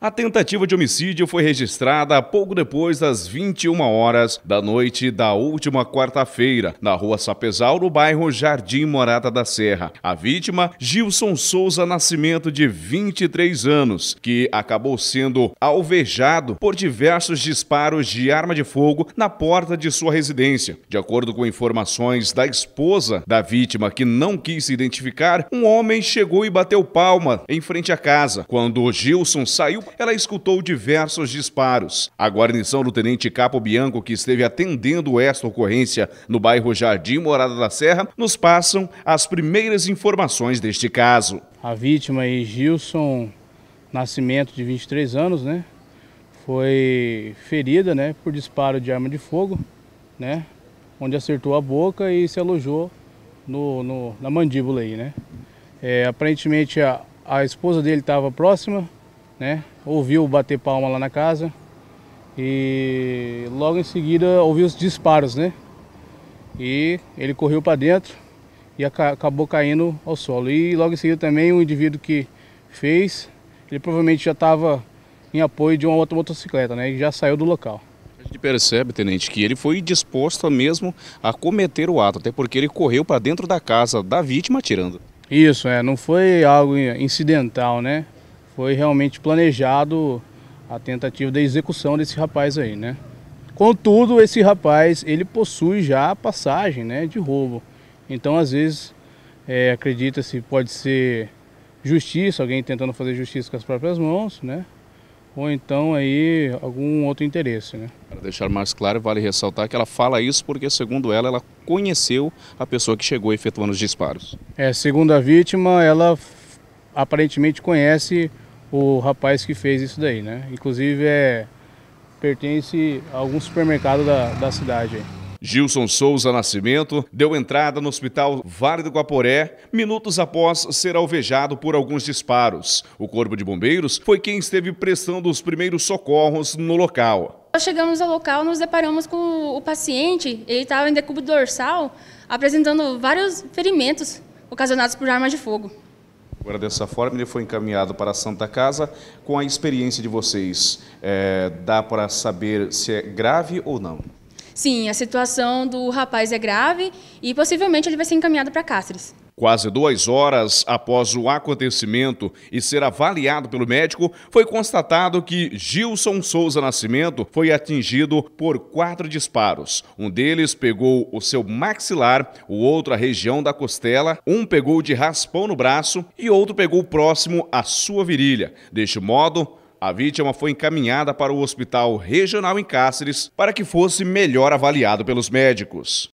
A tentativa de homicídio foi registrada pouco depois das 21 horas da noite da última quarta-feira, na rua Sapezal, no bairro Jardim Morada da Serra. A vítima, Gilson Souza Nascimento, de 23 anos, que acabou sendo alvejado por diversos disparos de arma de fogo na porta de sua residência. De acordo com informações da esposa da vítima, que não quis se identificar, um homem chegou e bateu palma em frente à casa. Quando Gilson saiu ela escutou diversos disparos. A guarnição do tenente Capo Bianco, que esteve atendendo esta ocorrência no bairro Jardim Morada da Serra, nos passam as primeiras informações deste caso. A vítima é Gilson Nascimento, de 23 anos, né? Foi ferida, né, por disparo de arma de fogo, né? Onde acertou a boca e se alojou no, no, na mandíbula aí, né? É, aparentemente a, a esposa dele estava próxima, né? ouviu bater palma lá na casa e logo em seguida ouviu os disparos, né? E ele correu para dentro e acabou caindo ao solo. E logo em seguida também o um indivíduo que fez, ele provavelmente já estava em apoio de uma outra motocicleta, né? E já saiu do local. A gente percebe, tenente, que ele foi disposto mesmo a cometer o ato, até porque ele correu para dentro da casa da vítima atirando. Isso, é, não foi algo incidental, né? foi realmente planejado a tentativa da execução desse rapaz aí, né? Contudo, esse rapaz, ele possui já a passagem né, de roubo. Então, às vezes, é, acredita-se pode ser justiça, alguém tentando fazer justiça com as próprias mãos, né? Ou então aí algum outro interesse, né? Para deixar mais claro, vale ressaltar que ela fala isso porque, segundo ela, ela conheceu a pessoa que chegou efetuando os disparos. É, segundo a vítima, ela aparentemente conhece o rapaz que fez isso daí, né? Inclusive é pertence a algum supermercado da, da cidade Gilson Souza Nascimento deu entrada no hospital Vale do Guaporé minutos após ser alvejado por alguns disparos. O Corpo de Bombeiros foi quem esteve prestando os primeiros socorros no local. Nós chegamos ao local, nos deparamos com o paciente, ele estava em decúbito dorsal, apresentando vários ferimentos ocasionados por arma de fogo. Agora, dessa forma, ele foi encaminhado para a Santa Casa. Com a experiência de vocês, é, dá para saber se é grave ou não? Sim, a situação do rapaz é grave e possivelmente ele vai ser encaminhado para Cáceres. Quase duas horas após o acontecimento e ser avaliado pelo médico, foi constatado que Gilson Souza Nascimento foi atingido por quatro disparos. Um deles pegou o seu maxilar, o outro a região da costela, um pegou de raspão no braço e outro pegou próximo à sua virilha. Deste modo, a vítima foi encaminhada para o Hospital Regional em Cáceres para que fosse melhor avaliado pelos médicos.